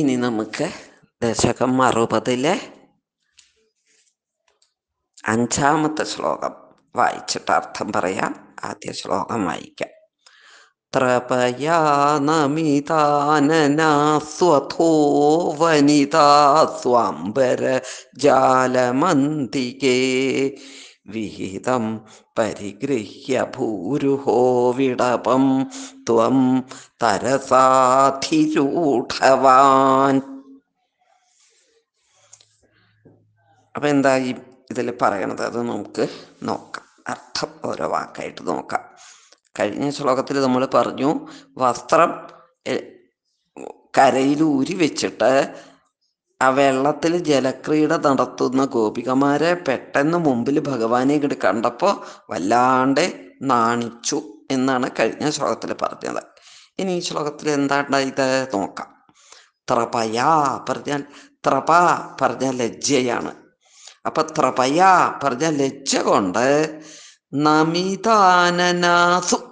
ഇനി നമുക്ക് ദശകം അറുപതിലെ അഞ്ചാമത്തെ ശ്ലോകം വായിച്ചിട്ട് അർത്ഥം പറയാം ആദ്യ ശ്ലോകം വായിക്കാം ത്രപയാനമിതാനനാസ്വഥോ വനിതാ സ്വാംബര ജാലമന്തികേ വിഹിതം പരിഗൃഹ്യ ഭൂരുഹോ വിടപം ത്വം തരസാധിരൂഢവാൻ അപ്പൊ എന്താ ഈ ഇതിൽ പറയണത് അത് നമുക്ക് നോക്കാം അർത്ഥം ഓരോ വാക്കായിട്ട് നോക്കാം കഴിഞ്ഞ ശ്ലോകത്തിൽ നമ്മൾ പറഞ്ഞു വസ്ത്രം കരയിൽ ഊരി വെച്ചിട്ട് ആ വെള്ളത്തിൽ ജലക്രീഡ നടത്തുന്ന ഗോപികമാരെ പെട്ടെന്ന് മുമ്പിൽ ഭഗവാനെ ഇങ്ങോട്ട് കണ്ടപ്പോൾ വല്ലാണ്ട് നാണിച്ചു എന്നാണ് കഴിഞ്ഞ ശ്ലോകത്തിൽ പറഞ്ഞത് ഇനി ഈ ശ്ലോകത്തിൽ എന്താണ്ടായത് നോക്കാം ത്രപയാ പറഞ്ഞാൽ ത്രപ പറഞ്ഞ ലജ്ജയാണ് അപ്പൊ ത്രപയാ പറഞ്ഞ ലജ്ജ കൊണ്ട് നമിതാനനാസും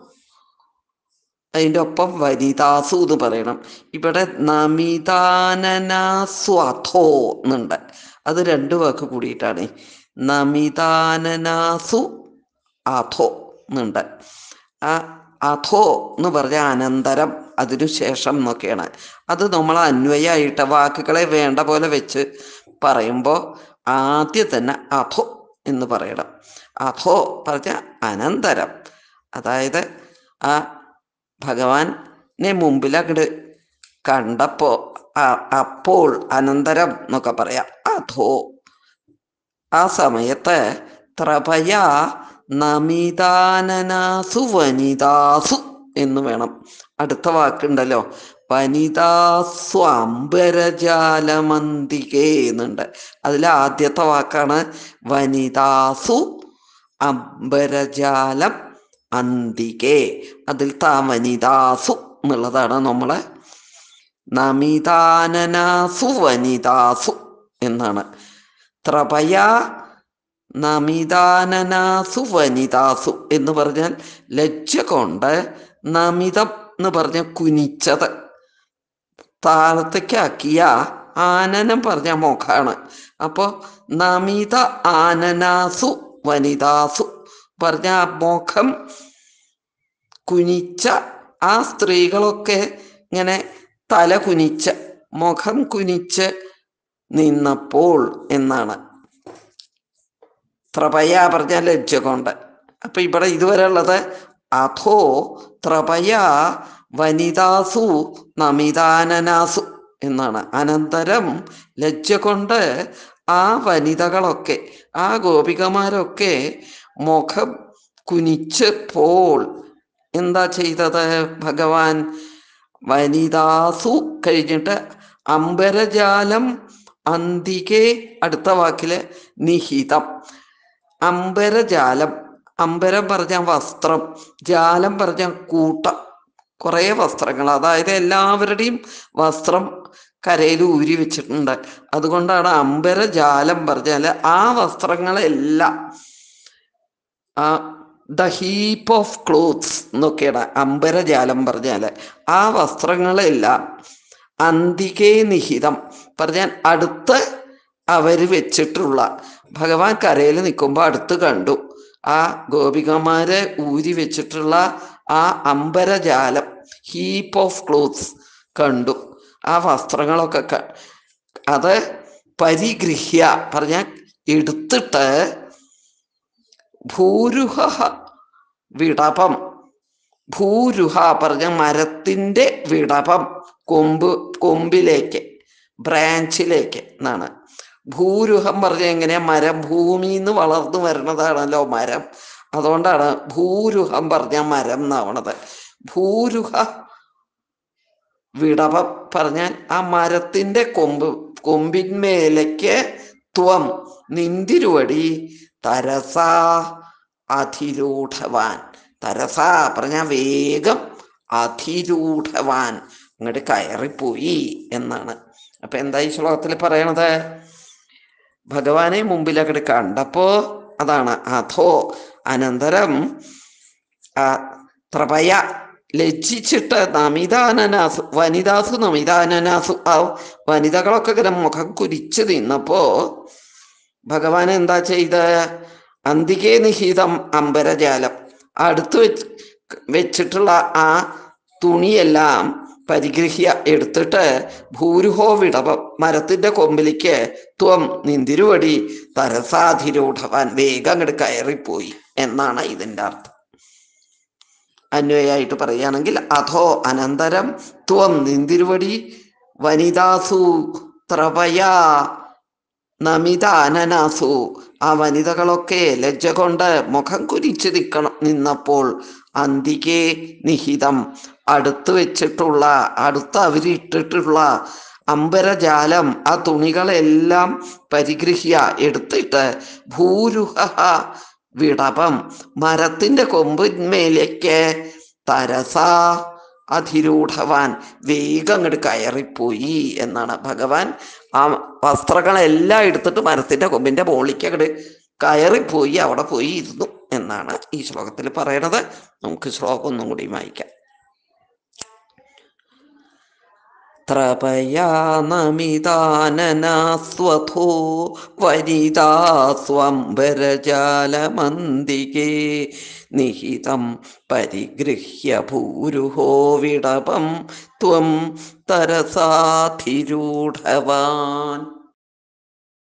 അതിൻ്റെ ഒപ്പം വരിതാസു എന്ന് പറയണം ഇവിടെ നമിതാനനാസ്വാഥോ എന്നുണ്ട് അത് രണ്ടു വാക്ക് കൂടിയിട്ടാണ് നമിതാനനാസു അഥോ എന്നുണ്ട് ആ അഥോ എന്ന് പറഞ്ഞ അനന്തരം അതിനു ശേഷം എന്നൊക്കെയാണ് അത് നമ്മൾ അന്വയമായിട്ട് വാക്കുകളെ വേണ്ട പോലെ വെച്ച് പറയുമ്പോൾ ആദ്യം തന്നെ അഥോ എന്ന് പറയണം അഥോ പറഞ്ഞ അനന്തരം അതായത് ആ ഭഗവാനെ മുമ്പിൽ അങ്ങോട്ട് കണ്ടപ്പോ അപ്പോൾ അനന്തരം എന്നൊക്കെ പറയാം അധോ ആ സമയത്ത് ത്രപയാ നമിതാനനാസു വനിതാസു എന്ന് വേണം അടുത്ത വാക്കുണ്ടല്ലോ വനിതാസു അംബരജാലമന്തികേ എന്നുണ്ട് അതിൽ ആദ്യത്തെ വാക്കാണ് വനിതാസു അംബരജാലം അന്തികെ അതിൽ താമനിതാസു എന്നുള്ളതാണ് നമ്മളെ നമിതാനനാസു വനിതാസു എന്നാണ് ത്രപയ നമിതാനനാസു വനിതാസു എന്ന് പറഞ്ഞാൽ ലജ്ജ കൊണ്ട് നമിതം എന്ന് പറഞ്ഞ കുനിച്ചത് താളത്തേക്കാക്കിയ ആനനം പറഞ്ഞ മുഖാണ് അപ്പോൾ നമിത ആനനാസു വനിതാസു പറഞ്ഞ മോഖം കുനിച്ച ആ സ്ത്രീകളൊക്കെ ഇങ്ങനെ തല കുനിച്ച മുഖം കുനിച്ച് നിന്നപ്പോൾ എന്നാണ് ത്രപയ പറഞ്ഞ ലജ്ജ കൊണ്ട് അപ്പൊ ഇവിടെ ഇതുവരെ ഉള്ളത് അഥോ ത്രപയ വനിതാസു നമിതാനനാസു എന്നാണ് അനന്തരം ലജ്ജ കൊണ്ട് ആ വനിതകളൊക്കെ ആ ഗോപികമാരൊക്കെ മുഖം കുനിച്ച് പോൾ എന്താ ചെയ്തത് ഭഗവാൻ വനിതാസു കഴിഞ്ഞിട്ട് അമ്പരജാലം അന്തികെ അടുത്ത വാക്കില് നിഹിതം അമ്പരജാലം അമ്പരം പറഞ്ഞ വസ്ത്രം ജാലം പറഞ്ഞ കൂട്ടം കുറേ വസ്ത്രങ്ങൾ അതായത് എല്ലാവരുടെയും വസ്ത്രം കരയിൽ ഊരി വെച്ചിട്ടുണ്ട് അതുകൊണ്ടാണ് അമ്പര ജാലം പറഞ്ഞാല് ആ വസ്ത്രങ്ങളെല്ലാം ആ ദ ഹീപ്പ് ഓഫ് ക്ലോത്ത്സ് എന്നൊക്കെയാണ് ജാലം പറഞ്ഞാല് ആ വസ്ത്രങ്ങളെല്ലാം അന്തികേ നിഹിതം പറഞ്ഞാൽ അടുത്ത് അവർ വെച്ചിട്ടുള്ള ഭഗവാൻ കരയിൽ നിൽക്കുമ്പോൾ അടുത്ത് കണ്ടു ആ ഗോപികമാരെ ഊരി വെച്ചിട്ടുള്ള ആ ജാലം ഹീപ്പ് ഓഫ് ക്ലോത്ത്സ് കണ്ടു ആ വസ്ത്രങ്ങളൊക്കെ അത് പരിഗൃഹ്യ പറഞ്ഞ എടുത്തിട്ട് ഭൂരുഹ വിടപം ഭൂരുഹ പറഞ്ഞ മരത്തിൻ്റെ വിടപം കൊമ്പ് കൊമ്പിലേക്ക് ബ്രാഞ്ചിലേക്ക് എന്നാണ് ഭൂരുഹം പറഞ്ഞ എങ്ങനെയാ മരം നിന്ന് വളർന്നു വരുന്നതാണല്ലോ മരം അതുകൊണ്ടാണ് ഭൂരുഹം പറഞ്ഞ മരം എന്നാവണത് ഭൂരുഹ വിടവ പറഞ്ഞാൽ ആ മരത്തിന്റെ കൊമ്പ് കൊമ്പിന്മേലേക്ക് ത്വം നിന്തിരുവടി തരസാ അധിരൂഢവാൻ തരസാ പറഞ്ഞ വേഗം അധിരൂഢവാൻ അങ്ങോട്ട് കയറിപ്പോയി എന്നാണ് അപ്പൊ എന്താ ഈ ശ്ലോകത്തിൽ പറയണത് ഭഗവാനെ മുമ്പിൽ അങ്ങോട്ട് കണ്ടപ്പോ അതാണ് അധോ അനന്തരം ത്രപയ ലജ്ജിച്ചിട്ട് നമിതാനനാസു വനിതാസു നമിതാനനാസു ആ വനിതകളൊക്കെ ഇങ്ങനെ മുഖം കുരിച്ചു നിന്നപ്പോ ഭഗവാൻ എന്താ ചെയ്ത അന്തികേ നിഹിതം അമ്പരജാലം അടുത്ത് വെച്ച് വെച്ചിട്ടുള്ള ആ തുണിയെല്ലാം പരിഗ്രഹിയ എടുത്തിട്ട് ഭൂരുഹോ വിടവം മരത്തിന്റെ കൊമ്പിലേക്ക് ത്വം നിന്തിരുവടി തരസാധിരൂഢവാൻ വേഗം അങ്ങോട്ട് കയറിപ്പോയി എന്നാണ് ഇതിൻ്റെ അർത്ഥം അന്വയായിട്ട് പറയുകയാണെങ്കിൽ അഥോ അനന്തരം ത്വം നിന്തിരുവടി വനിതാസു ത്രവയാ നമിത അനനാസു ആ വനിതകളൊക്കെ ലജ്ജ കൊണ്ട് മുഖം കുരിച്ച് നിൽക്കണം നിന്നപ്പോൾ അന്തികെ നിഹിതം അടുത്ത് വെച്ചിട്ടുള്ള അടുത്ത് അവരിട്ടിട്ടുള്ള അമ്പരജാലം ആ തുണികളെല്ലാം പരിഗ്രഹിയ എടുത്തിട്ട് ഭൂരുഹ വിടവം മരത്തിൻ്റെ കൊമ്പിന്മേലേക്ക് തരസാ അധിരൂഢവാൻ വേഗം അങ്ങോട്ട് കയറിപ്പോയി എന്നാണ് ഭഗവാൻ ആ വസ്ത്രങ്ങളെല്ലാം എടുത്തിട്ട് മരത്തിൻ്റെ കൊമ്പിന്റെ മുകളിലേക്ക് അങ്ങോട്ട് കയറിപ്പോയി അവിടെ പോയി ഇരുന്നു എന്നാണ് ഈ ശ്ലോകത്തിൽ പറയണത് നമുക്ക് ശ്ലോകം ഒന്നും കൂടി വായിക്കാം ത്രപയാനമിതാനനാസ്വഥോ വരിതാസ്വംബരജാലമന്തികേ നിഹിതം പരിഗൃഹ്യ ഭൂരുഹോ വിടപം ത്വം തരസാധിരൂഢവാൻ